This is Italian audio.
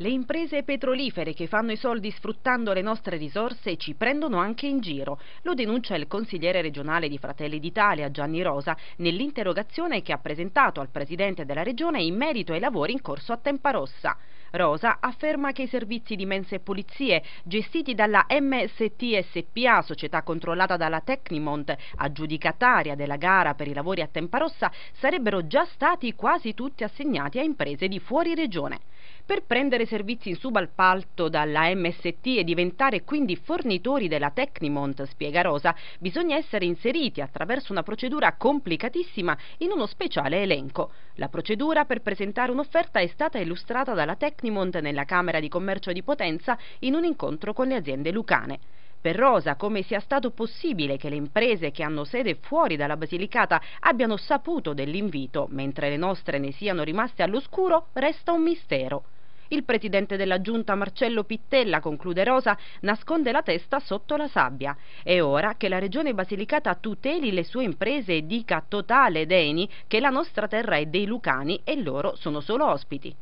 Le imprese petrolifere che fanno i soldi sfruttando le nostre risorse ci prendono anche in giro, lo denuncia il consigliere regionale di Fratelli d'Italia Gianni Rosa nell'interrogazione che ha presentato al Presidente della Regione in merito ai lavori in corso a Tempa Rossa. Rosa afferma che i servizi di mense e pulizie gestiti dalla MST SPA, società controllata dalla Tecnimont, aggiudicataria della gara per i lavori a Tempa Rossa, sarebbero già stati quasi tutti assegnati a imprese di fuori regione. Per prendere servizi in subalpalto dalla MST e diventare quindi fornitori della Tecnimont, spiega Rosa, bisogna essere inseriti attraverso una procedura complicatissima in uno speciale elenco. La procedura per presentare un'offerta è stata illustrata dalla Tecnimont Tecnimont nella Camera di Commercio di Potenza in un incontro con le aziende lucane. Per Rosa, come sia stato possibile che le imprese che hanno sede fuori dalla Basilicata abbiano saputo dell'invito, mentre le nostre ne siano rimaste all'oscuro, resta un mistero. Il presidente della giunta Marcello Pittella, conclude Rosa, nasconde la testa sotto la sabbia. È ora che la regione Basilicata tuteli le sue imprese e dica totale deni che la nostra terra è dei Lucani e loro sono solo ospiti.